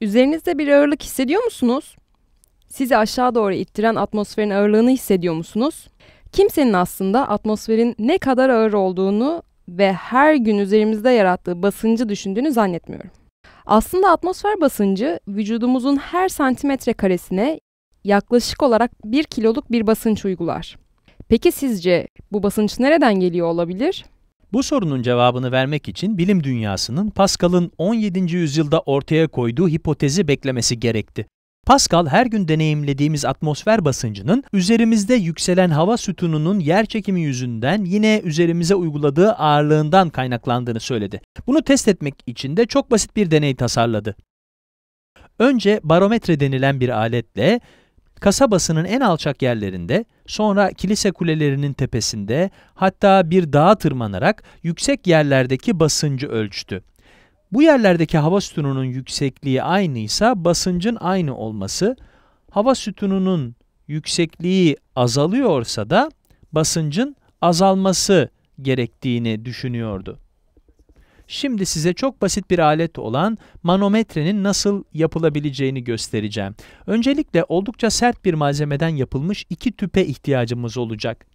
Üzerinizde bir ağırlık hissediyor musunuz? Sizi aşağı doğru ittiren atmosferin ağırlığını hissediyor musunuz? Kimsenin aslında atmosferin ne kadar ağır olduğunu ve her gün üzerimizde yarattığı basıncı düşündüğünü zannetmiyorum. Aslında atmosfer basıncı vücudumuzun her santimetre karesine yaklaşık olarak 1 kiloluk bir basınç uygular. Peki sizce bu basınç nereden geliyor olabilir? Bu sorunun cevabını vermek için bilim dünyasının Pascal'ın 17. yüzyılda ortaya koyduğu hipotezi beklemesi gerekti. Pascal her gün deneyimlediğimiz atmosfer basıncının üzerimizde yükselen hava sütununun yer çekimi yüzünden yine üzerimize uyguladığı ağırlığından kaynaklandığını söyledi. Bunu test etmek için de çok basit bir deney tasarladı. Önce barometre denilen bir aletle kasabasının en alçak yerlerinde, sonra kilise kulelerinin tepesinde, hatta bir dağa tırmanarak yüksek yerlerdeki basıncı ölçtü. Bu yerlerdeki hava sütununun yüksekliği aynıysa basıncın aynı olması, hava sütununun yüksekliği azalıyorsa da basıncın azalması gerektiğini düşünüyordu. Şimdi size çok basit bir alet olan manometrenin nasıl yapılabileceğini göstereceğim. Öncelikle oldukça sert bir malzemeden yapılmış iki tüpe ihtiyacımız olacak.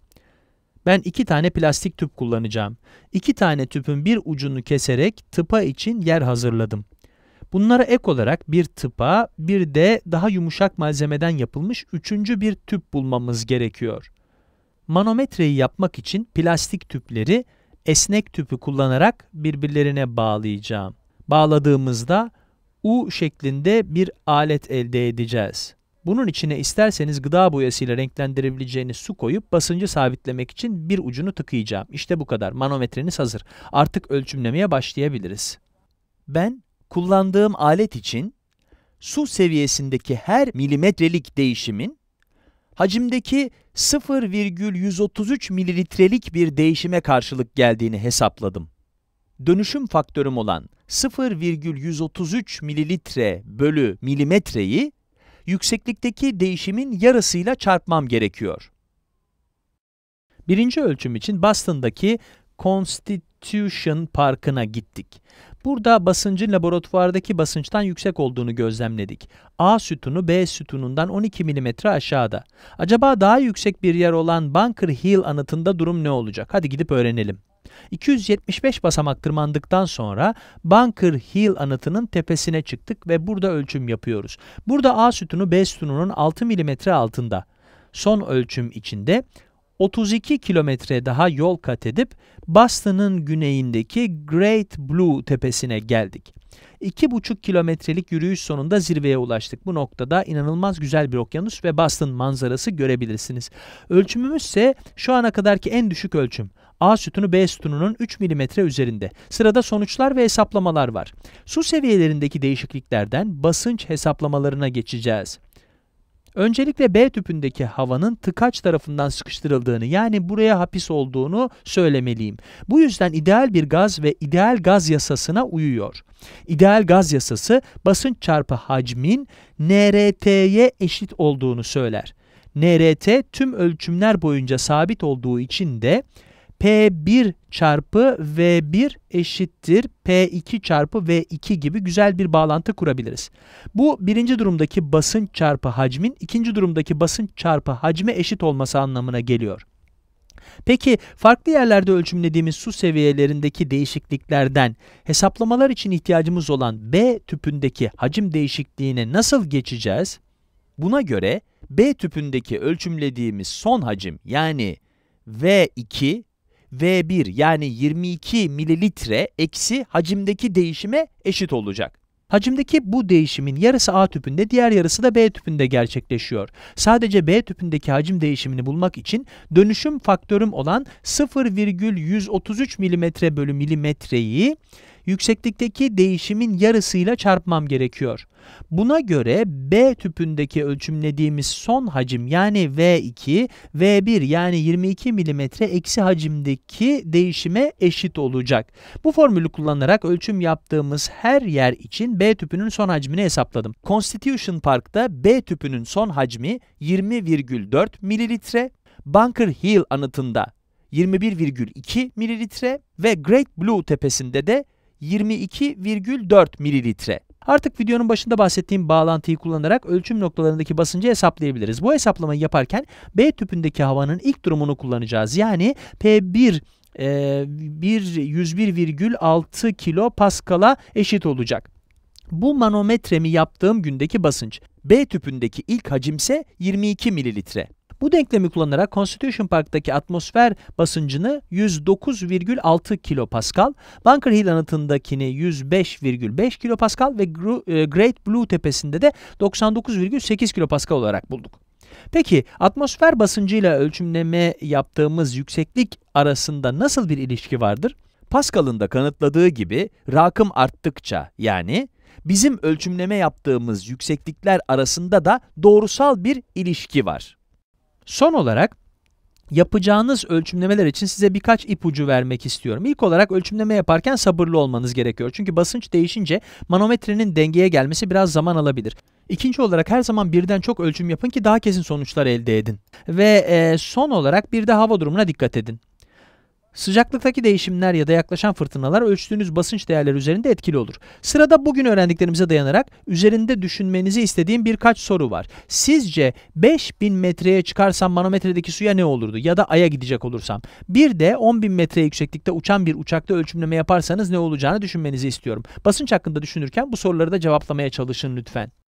Ben iki tane plastik tüp kullanacağım. İki tane tüpün bir ucunu keserek tıpa için yer hazırladım. Bunlara ek olarak bir tıpa, bir de daha yumuşak malzemeden yapılmış üçüncü bir tüp bulmamız gerekiyor. Manometreyi yapmak için plastik tüpleri esnek tüpü kullanarak birbirlerine bağlayacağım. Bağladığımızda U şeklinde bir alet elde edeceğiz. Bunun içine isterseniz gıda boyasıyla renklendirebileceğiniz su koyup basıncı sabitlemek için bir ucunu tıkayacağım. İşte bu kadar. Manometreniz hazır. Artık ölçümlemeye başlayabiliriz. Ben kullandığım alet için su seviyesindeki her milimetrelik değişimin hacimdeki 0,133 mililitrelik bir değişime karşılık geldiğini hesapladım. Dönüşüm faktörüm olan 0,133 mililitre bölü milimetreyi yükseklikteki değişimin yarısıyla çarpmam gerekiyor. Birinci ölçüm için Boston'daki Constitution Park'ına gittik. Burada basıncın laboratuvardaki basınçtan yüksek olduğunu gözlemledik. A sütunu B sütunundan 12 mm aşağıda. Acaba daha yüksek bir yer olan Bunker Hill anıtında durum ne olacak? Hadi gidip öğrenelim. 275 basamak tırmandıktan sonra Bunker Hill anıtının tepesine çıktık ve burada ölçüm yapıyoruz. Burada A sütunu B sütununun 6 mm altında. Son ölçüm içinde 32 kilometre daha yol kat edip Boston'ın güneyindeki Great Blue tepesine geldik. 2,5 kilometrelik yürüyüş sonunda zirveye ulaştık. Bu noktada inanılmaz güzel bir okyanus ve Boston manzarası görebilirsiniz. Ölçümümüz ise şu ana kadarki en düşük ölçüm. A sütunu B sütununun 3 mm üzerinde. Sırada sonuçlar ve hesaplamalar var. Su seviyelerindeki değişikliklerden basınç hesaplamalarına geçeceğiz. Öncelikle B tüpündeki havanın tıkaç tarafından sıkıştırıldığını yani buraya hapis olduğunu söylemeliyim. Bu yüzden ideal bir gaz ve ideal gaz yasasına uyuyor. İdeal gaz yasası basınç çarpı hacmin NRT'ye eşit olduğunu söyler. NRT tüm ölçümler boyunca sabit olduğu için de P1 çarpı V1 eşittir P2 çarpı V2 gibi güzel bir bağlantı kurabiliriz. Bu birinci durumdaki basınç çarpı hacmin ikinci durumdaki basınç çarpı hacme eşit olması anlamına geliyor. Peki farklı yerlerde ölçümlediğimiz su seviyelerindeki değişikliklerden hesaplamalar için ihtiyacımız olan B tüpündeki hacim değişikliğine nasıl geçeceğiz? Buna göre B tüpündeki ölçümlediğimiz son hacim yani V2 V1 yani 22 mililitre eksi hacimdeki değişime eşit olacak. Hacimdeki bu değişimin yarısı A tüpünde, diğer yarısı da B tüpünde gerçekleşiyor. Sadece B tüpündeki hacim değişimini bulmak için dönüşüm faktörüm olan 0,133 mm bölü milimetreyi yükseklikteki değişimin yarısıyla çarpmam gerekiyor. Buna göre B tüpündeki ölçümlediğimiz son hacim yani V2, V1 yani 22 mm eksi hacimdeki değişime eşit olacak. Bu formülü kullanarak ölçüm yaptığımız her yer için B tüpünün son hacmini hesapladım. Constitution Park'ta B tüpünün son hacmi 20,4 mililitre, Bunker Hill anıtında 21,2 mililitre ve Great Blue tepesinde de 22,4 mililitre. Artık videonun başında bahsettiğim bağlantıyı kullanarak ölçüm noktalarındaki basıncı hesaplayabiliriz. Bu hesaplamayı yaparken B tüpündeki havanın ilk durumunu kullanacağız. Yani P1 e, 101,6 kilo paskala eşit olacak. Bu manometremi yaptığım gündeki basınç. B tüpündeki ilk hacimse 22 mililitre. Bu denklemi kullanarak Constitution Park'taki atmosfer basıncını 109,6 kilopascal, Bunker Hill anıtındakini 105,5 kilopascal ve e, Great Blue tepesinde de 99,8 kilopascal olarak bulduk. Peki atmosfer basıncıyla ölçümleme yaptığımız yükseklik arasında nasıl bir ilişki vardır? Pascal'ın da kanıtladığı gibi rakım arttıkça yani bizim ölçümleme yaptığımız yükseklikler arasında da doğrusal bir ilişki var. Son olarak yapacağınız ölçümlemeler için size birkaç ipucu vermek istiyorum. İlk olarak ölçümleme yaparken sabırlı olmanız gerekiyor. Çünkü basınç değişince manometrenin dengeye gelmesi biraz zaman alabilir. İkinci olarak her zaman birden çok ölçüm yapın ki daha kesin sonuçlar elde edin. Ve e, son olarak bir de hava durumuna dikkat edin. Sıcaklıktaki değişimler ya da yaklaşan fırtınalar ölçtüğünüz basınç değerleri üzerinde etkili olur. Sırada bugün öğrendiklerimize dayanarak üzerinde düşünmenizi istediğim birkaç soru var. Sizce 5000 metreye çıkarsam manometredeki suya ne olurdu ya da aya gidecek olursam? Bir de 10.000 metre yükseklikte uçan bir uçakta ölçümleme yaparsanız ne olacağını düşünmenizi istiyorum. Basınç hakkında düşünürken bu soruları da cevaplamaya çalışın lütfen.